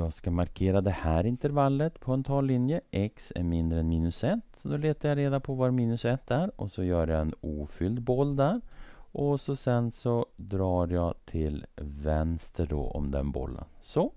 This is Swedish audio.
Jag ska markera det här intervallet på en tallinje. x är mindre än minus 1. Så då letar jag reda på var minus 1 är och så gör jag en ofylld boll där. Och så sen så drar jag till vänster då om den bollen. Så.